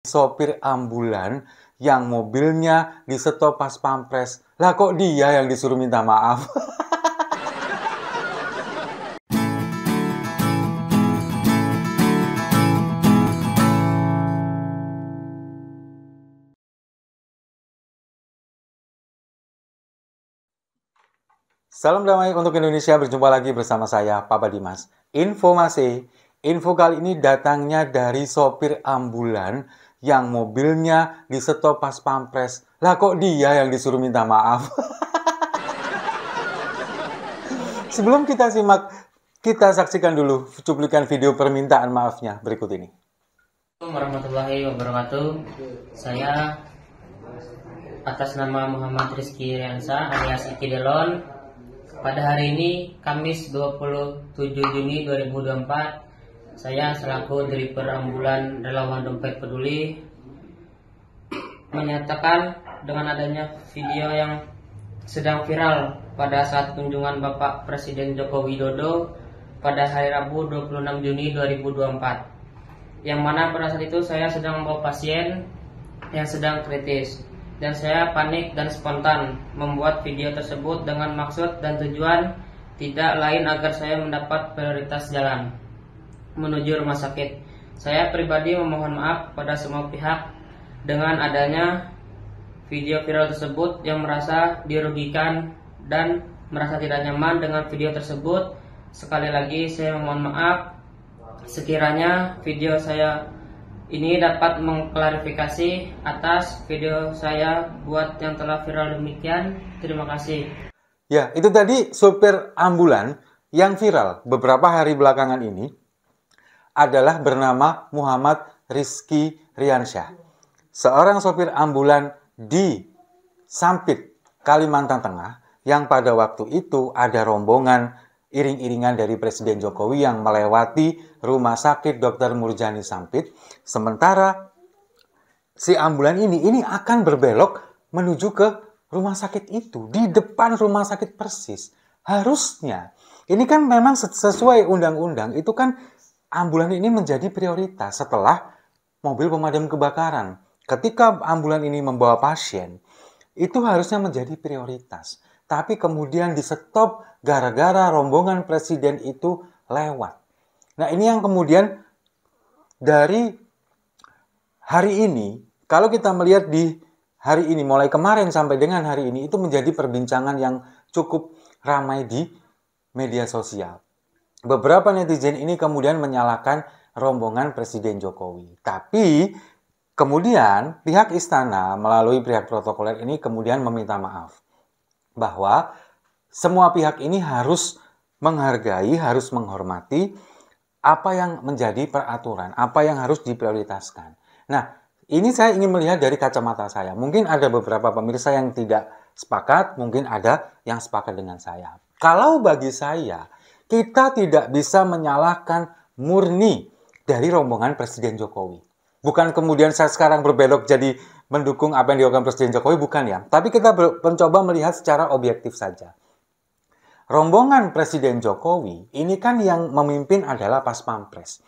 sopir ambulan yang mobilnya di stop pas pampres. Lah kok dia yang disuruh minta maaf? Salam damai untuk Indonesia, berjumpa lagi bersama saya, Papa Dimas. Informasi, info kali ini datangnya dari sopir ambulan yang mobilnya disetop pas pampres. Lah kok dia yang disuruh minta maaf? Sebelum kita simak, kita saksikan dulu cuplikan video permintaan maafnya berikut ini. Assalamualaikum warahmatullahi wabarakatuh. Saya atas nama Muhammad Rizky Riansa alias Iki Delon. Pada hari ini Kamis 27 Juni 2024 saya selaku driver ambulan relawan dompet peduli menyatakan dengan adanya video yang sedang viral pada saat kunjungan Bapak Presiden Joko Widodo pada hari Rabu 26 Juni 2024 yang mana pada saat itu saya sedang membawa pasien yang sedang kritis dan saya panik dan spontan membuat video tersebut dengan maksud dan tujuan tidak lain agar saya mendapat prioritas jalan menuju rumah sakit. Saya pribadi memohon maaf pada semua pihak dengan adanya video viral tersebut yang merasa dirugikan dan merasa tidak nyaman dengan video tersebut. Sekali lagi saya mohon maaf sekiranya video saya ini dapat mengklarifikasi atas video saya buat yang telah viral demikian. Terima kasih. Ya, itu tadi sopir ambulan yang viral beberapa hari belakangan ini adalah bernama Muhammad Rizky Riansyah. Seorang sopir ambulan di Sampit, Kalimantan Tengah yang pada waktu itu ada rombongan iring-iringan dari Presiden Jokowi yang melewati rumah sakit Dr. Murjani Sampit. Sementara si ambulan ini ini akan berbelok menuju ke rumah sakit itu di depan rumah sakit persis. Harusnya ini kan memang sesuai undang-undang itu kan ambulan ini menjadi prioritas setelah mobil pemadam kebakaran. Ketika ambulan ini membawa pasien, itu harusnya menjadi prioritas. Tapi kemudian di stop gara-gara rombongan presiden itu lewat. Nah ini yang kemudian dari hari ini, kalau kita melihat di hari ini, mulai kemarin sampai dengan hari ini, itu menjadi perbincangan yang cukup ramai di media sosial beberapa netizen ini kemudian menyalahkan rombongan Presiden Jokowi. Tapi kemudian pihak istana melalui pihak protokoler ini kemudian meminta maaf bahwa semua pihak ini harus menghargai, harus menghormati apa yang menjadi peraturan, apa yang harus diprioritaskan. Nah, ini saya ingin melihat dari kacamata saya. Mungkin ada beberapa pemirsa yang tidak sepakat, mungkin ada yang sepakat dengan saya. Kalau bagi saya, kita tidak bisa menyalahkan murni dari rombongan Presiden Jokowi. Bukan kemudian saya sekarang berbelok jadi mendukung apa yang dilakukan Presiden Jokowi, bukan ya. Tapi kita mencoba melihat secara objektif saja. Rombongan Presiden Jokowi ini kan yang memimpin adalah Pas Pampres.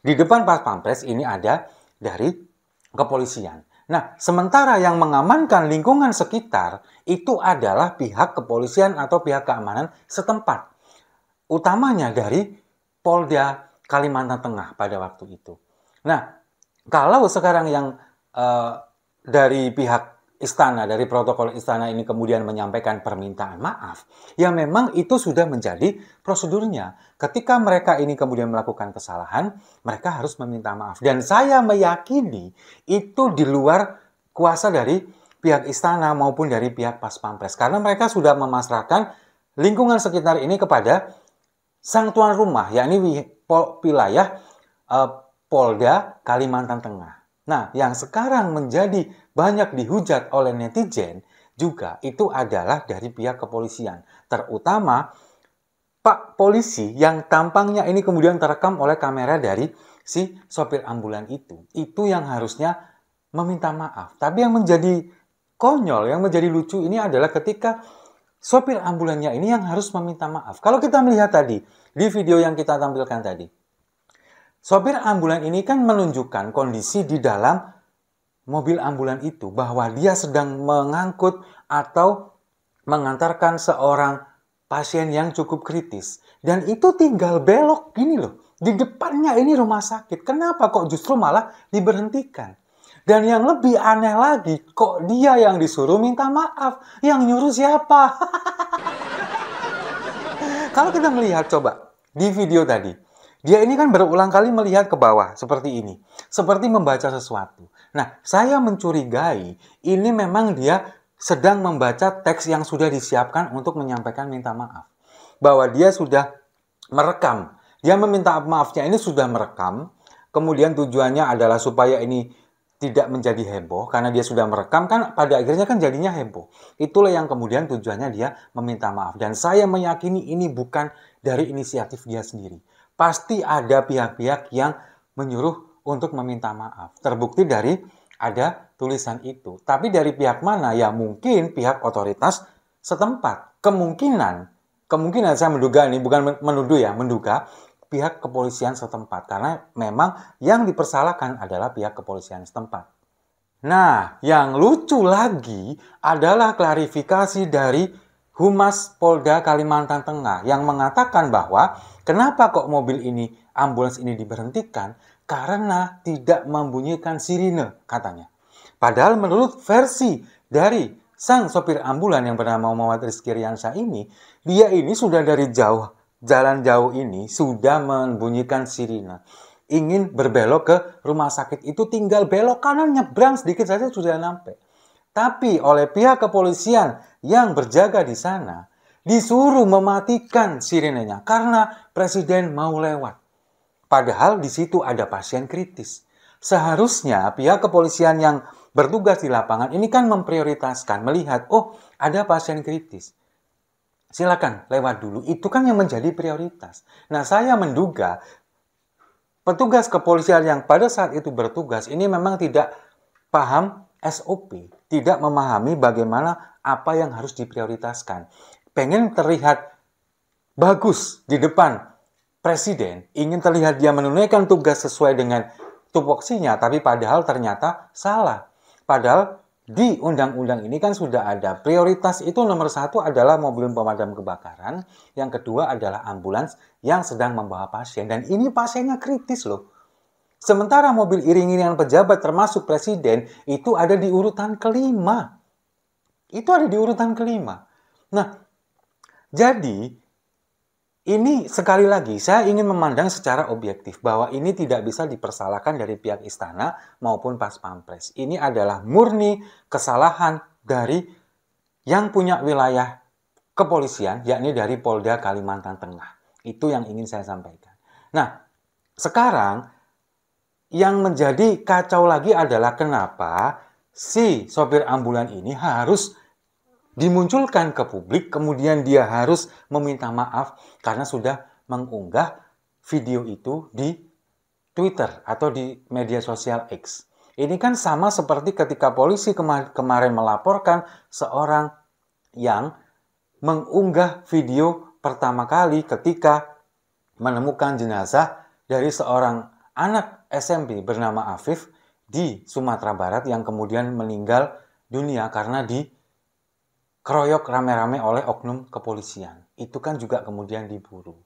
Di depan Pas Pampres ini ada dari kepolisian. Nah, sementara yang mengamankan lingkungan sekitar itu adalah pihak kepolisian atau pihak keamanan setempat utamanya dari Polda Kalimantan Tengah pada waktu itu. Nah, kalau sekarang yang uh, dari pihak istana, dari protokol istana ini kemudian menyampaikan permintaan maaf, ya memang itu sudah menjadi prosedurnya. Ketika mereka ini kemudian melakukan kesalahan, mereka harus meminta maaf. Dan saya meyakini itu di luar kuasa dari pihak istana maupun dari pihak pas pampres. Karena mereka sudah memasrahkan lingkungan sekitar ini kepada sang tuan rumah, yakni wilayah eh, Polda Kalimantan Tengah. Nah, yang sekarang menjadi banyak dihujat oleh netizen juga itu adalah dari pihak kepolisian, terutama Pak polisi yang tampangnya ini kemudian terekam oleh kamera dari si sopir ambulan itu. Itu yang harusnya meminta maaf. Tapi yang menjadi konyol, yang menjadi lucu ini adalah ketika sopir ambulannya ini yang harus meminta maaf. Kalau kita melihat tadi, di video yang kita tampilkan tadi, sopir ambulan ini kan menunjukkan kondisi di dalam mobil ambulan itu, bahwa dia sedang mengangkut atau mengantarkan seorang pasien yang cukup kritis. Dan itu tinggal belok gini loh, di depannya ini rumah sakit. Kenapa kok justru malah diberhentikan? Dan yang lebih aneh lagi, kok dia yang disuruh minta maaf? Yang nyuruh siapa? Kalau kita melihat, coba, di video tadi, dia ini kan berulang kali melihat ke bawah, seperti ini. Seperti membaca sesuatu. Nah, saya mencurigai, ini memang dia sedang membaca teks yang sudah disiapkan untuk menyampaikan minta maaf. Bahwa dia sudah merekam. Dia meminta maafnya ini sudah merekam. Kemudian tujuannya adalah supaya ini tidak menjadi heboh karena dia sudah merekam kan pada akhirnya kan jadinya heboh. Itulah yang kemudian tujuannya dia meminta maaf dan saya meyakini ini bukan dari inisiatif dia sendiri. Pasti ada pihak-pihak yang menyuruh untuk meminta maaf. Terbukti dari ada tulisan itu. Tapi dari pihak mana? Ya mungkin pihak otoritas setempat. Kemungkinan, kemungkinan saya menduga ini bukan menuduh ya, menduga pihak kepolisian setempat karena memang yang dipersalahkan adalah pihak kepolisian setempat. Nah, yang lucu lagi adalah klarifikasi dari Humas Polda Kalimantan Tengah yang mengatakan bahwa kenapa kok mobil ini, ambulans ini diberhentikan karena tidak membunyikan sirine katanya. Padahal menurut versi dari sang sopir ambulan yang bernama Muhammad Rizky Riansa ini, dia ini sudah dari jauh jalan jauh ini sudah membunyikan sirine ingin berbelok ke rumah sakit itu tinggal belok kanan nyebrang sedikit saja sudah sampai. Tapi oleh pihak kepolisian yang berjaga di sana disuruh mematikan sirinenya karena presiden mau lewat. Padahal di situ ada pasien kritis. Seharusnya pihak kepolisian yang bertugas di lapangan ini kan memprioritaskan melihat oh ada pasien kritis silakan lewat dulu. Itu kan yang menjadi prioritas. Nah, saya menduga petugas kepolisian yang pada saat itu bertugas ini memang tidak paham SOP, tidak memahami bagaimana apa yang harus diprioritaskan. Pengen terlihat bagus di depan presiden, ingin terlihat dia menunaikan tugas sesuai dengan tupoksinya, tapi padahal ternyata salah. Padahal di undang-undang ini kan sudah ada prioritas itu nomor satu adalah mobil pemadam kebakaran, yang kedua adalah ambulans yang sedang membawa pasien dan ini pasiennya kritis loh. Sementara mobil iring-iringan pejabat termasuk presiden itu ada di urutan kelima. Itu ada di urutan kelima. Nah, jadi ini sekali lagi saya ingin memandang secara objektif bahwa ini tidak bisa dipersalahkan dari pihak istana maupun pas pampres. Ini adalah murni kesalahan dari yang punya wilayah kepolisian, yakni dari Polda Kalimantan Tengah. Itu yang ingin saya sampaikan. Nah, sekarang yang menjadi kacau lagi adalah kenapa si sopir ambulan ini harus dimunculkan ke publik, kemudian dia harus meminta maaf karena sudah mengunggah video itu di Twitter atau di media sosial X. Ini kan sama seperti ketika polisi kema kemarin melaporkan seorang yang mengunggah video pertama kali ketika menemukan jenazah dari seorang anak SMP bernama Afif di Sumatera Barat yang kemudian meninggal dunia karena di dikeroyok rame-rame oleh oknum kepolisian. Itu kan juga kemudian diburu.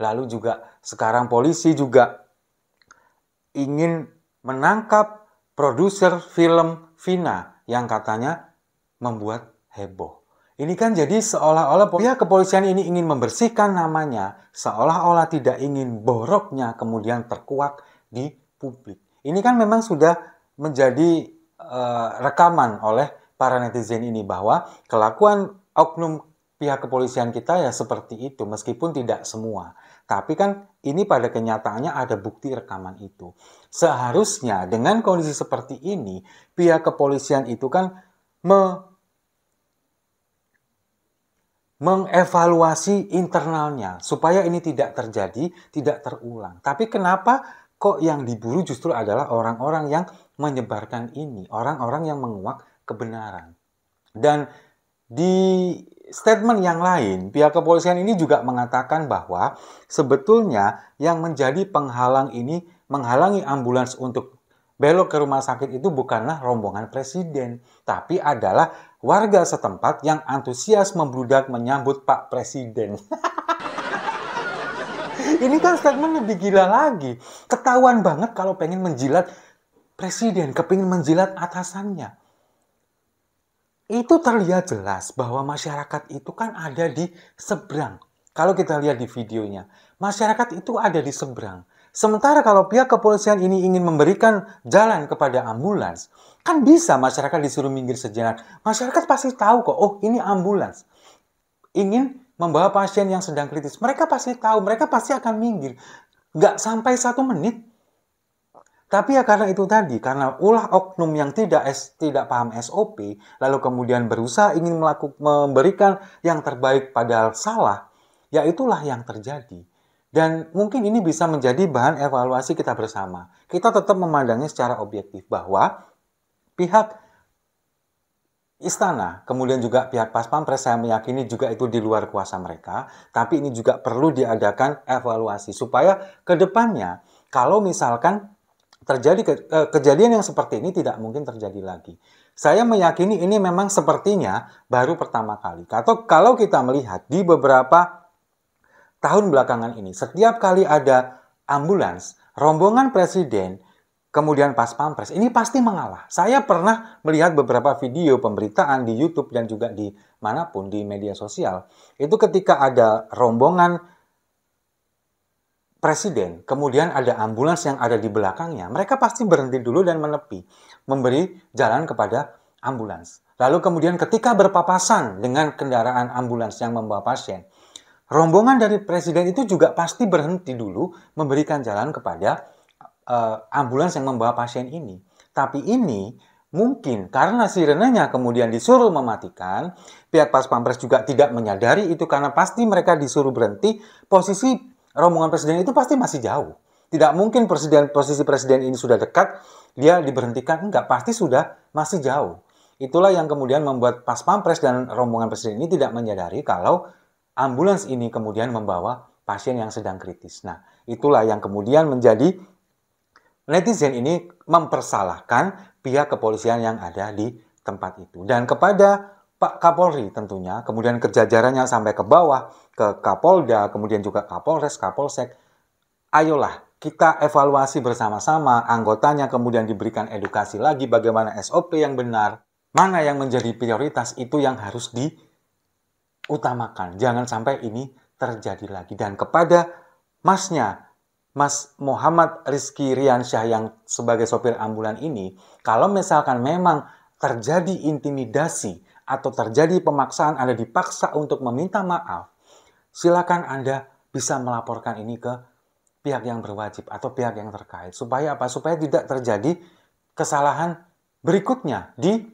Lalu juga sekarang polisi juga ingin menangkap produser film Vina yang katanya membuat heboh. Ini kan jadi seolah-olah pihak kepolisian ini ingin membersihkan namanya, seolah-olah tidak ingin boroknya kemudian terkuak di publik. Ini kan memang sudah menjadi uh, rekaman oleh para netizen ini bahwa kelakuan oknum pihak kepolisian kita ya seperti itu meskipun tidak semua. Tapi kan ini pada kenyataannya ada bukti rekaman itu. Seharusnya dengan kondisi seperti ini pihak kepolisian itu kan me mengevaluasi internalnya supaya ini tidak terjadi, tidak terulang. Tapi kenapa kok yang diburu justru adalah orang-orang yang menyebarkan ini, orang-orang yang menguak kebenaran. Dan di statement yang lain, pihak kepolisian ini juga mengatakan bahwa sebetulnya yang menjadi penghalang ini menghalangi ambulans untuk belok ke rumah sakit itu bukanlah rombongan presiden, tapi adalah warga setempat yang antusias membludak menyambut Pak Presiden. ini kan statement lebih gila lagi. Ketahuan banget kalau pengen menjilat presiden, kepingin menjilat atasannya itu terlihat jelas bahwa masyarakat itu kan ada di seberang. Kalau kita lihat di videonya, masyarakat itu ada di seberang. Sementara kalau pihak kepolisian ini ingin memberikan jalan kepada ambulans, kan bisa masyarakat disuruh minggir sejenak. Masyarakat pasti tahu kok, oh ini ambulans. Ingin membawa pasien yang sedang kritis. Mereka pasti tahu, mereka pasti akan minggir. Nggak sampai satu menit, tapi ya karena itu tadi, karena ulah oknum yang tidak S, tidak paham SOP, lalu kemudian berusaha ingin melakukan memberikan yang terbaik padahal salah, ya itulah yang terjadi. Dan mungkin ini bisa menjadi bahan evaluasi kita bersama. Kita tetap memandangnya secara objektif bahwa pihak istana, kemudian juga pihak pas pampres, saya meyakini juga itu di luar kuasa mereka, tapi ini juga perlu diadakan evaluasi supaya ke depannya kalau misalkan terjadi ke, eh, kejadian yang seperti ini tidak mungkin terjadi lagi. Saya meyakini ini memang sepertinya baru pertama kali. Atau kalau kita melihat di beberapa tahun belakangan ini, setiap kali ada ambulans, rombongan presiden, kemudian pas pampres, ini pasti mengalah. Saya pernah melihat beberapa video pemberitaan di YouTube dan juga di manapun di media sosial. Itu ketika ada rombongan presiden, kemudian ada ambulans yang ada di belakangnya, mereka pasti berhenti dulu dan menepi, memberi jalan kepada ambulans. Lalu kemudian ketika berpapasan dengan kendaraan ambulans yang membawa pasien, rombongan dari presiden itu juga pasti berhenti dulu memberikan jalan kepada uh, ambulans yang membawa pasien ini. Tapi ini mungkin karena sirenenya kemudian disuruh mematikan, pihak pas pampres juga tidak menyadari itu karena pasti mereka disuruh berhenti, posisi rombongan presiden itu pasti masih jauh. Tidak mungkin presiden posisi presiden ini sudah dekat, dia diberhentikan enggak, pasti sudah masih jauh. Itulah yang kemudian membuat Pas Pampres dan rombongan presiden ini tidak menyadari kalau ambulans ini kemudian membawa pasien yang sedang kritis. Nah, itulah yang kemudian menjadi netizen ini mempersalahkan pihak kepolisian yang ada di tempat itu. Dan kepada Pak Kapolri tentunya, kemudian kejajarannya sampai ke bawah, ke Kapolda, kemudian juga Kapolres, Kapolsek. Ayolah, kita evaluasi bersama-sama anggotanya, kemudian diberikan edukasi lagi bagaimana SOP yang benar, mana yang menjadi prioritas itu yang harus diutamakan. Jangan sampai ini terjadi lagi. Dan kepada masnya, Mas Muhammad Rizky Riansyah yang sebagai sopir ambulan ini, kalau misalkan memang terjadi intimidasi atau terjadi pemaksaan Anda dipaksa untuk meminta maaf, silakan Anda bisa melaporkan ini ke pihak yang berwajib atau pihak yang terkait. Supaya apa? Supaya tidak terjadi kesalahan berikutnya di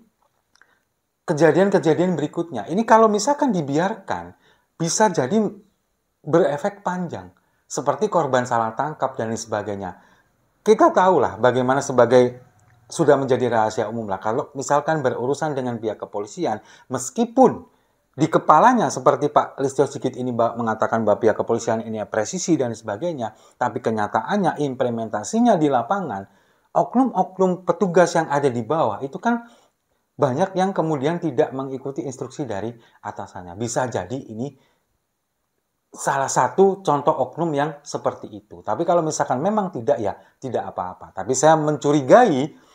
kejadian-kejadian berikutnya. Ini kalau misalkan dibiarkan bisa jadi berefek panjang seperti korban salah tangkap dan lain sebagainya. Kita tahulah bagaimana sebagai sudah menjadi rahasia umum lah. Kalau misalkan berurusan dengan pihak kepolisian, meskipun di kepalanya seperti Pak Listio Sigit ini mengatakan bahwa pihak kepolisian ini presisi dan sebagainya, tapi kenyataannya implementasinya di lapangan, oknum-oknum petugas yang ada di bawah itu kan banyak yang kemudian tidak mengikuti instruksi dari atasannya. Bisa jadi ini salah satu contoh oknum yang seperti itu. Tapi kalau misalkan memang tidak ya tidak apa-apa. Tapi saya mencurigai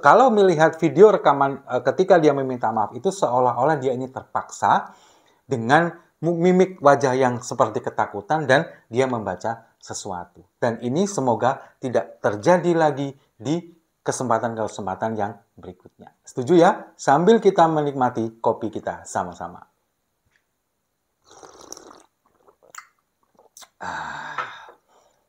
kalau melihat video rekaman uh, ketika dia meminta maaf itu seolah-olah dia ini terpaksa dengan mimik wajah yang seperti ketakutan dan dia membaca sesuatu. Dan ini semoga tidak terjadi lagi di kesempatan-kesempatan yang berikutnya. Setuju ya? Sambil kita menikmati kopi kita sama-sama. Ah,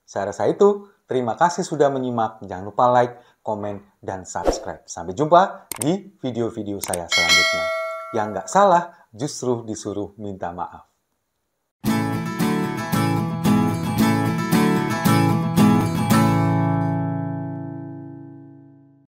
saya rasa itu. Terima kasih sudah menyimak. Jangan lupa like, komen, dan subscribe. Sampai jumpa di video-video saya selanjutnya. Yang nggak salah justru disuruh minta maaf.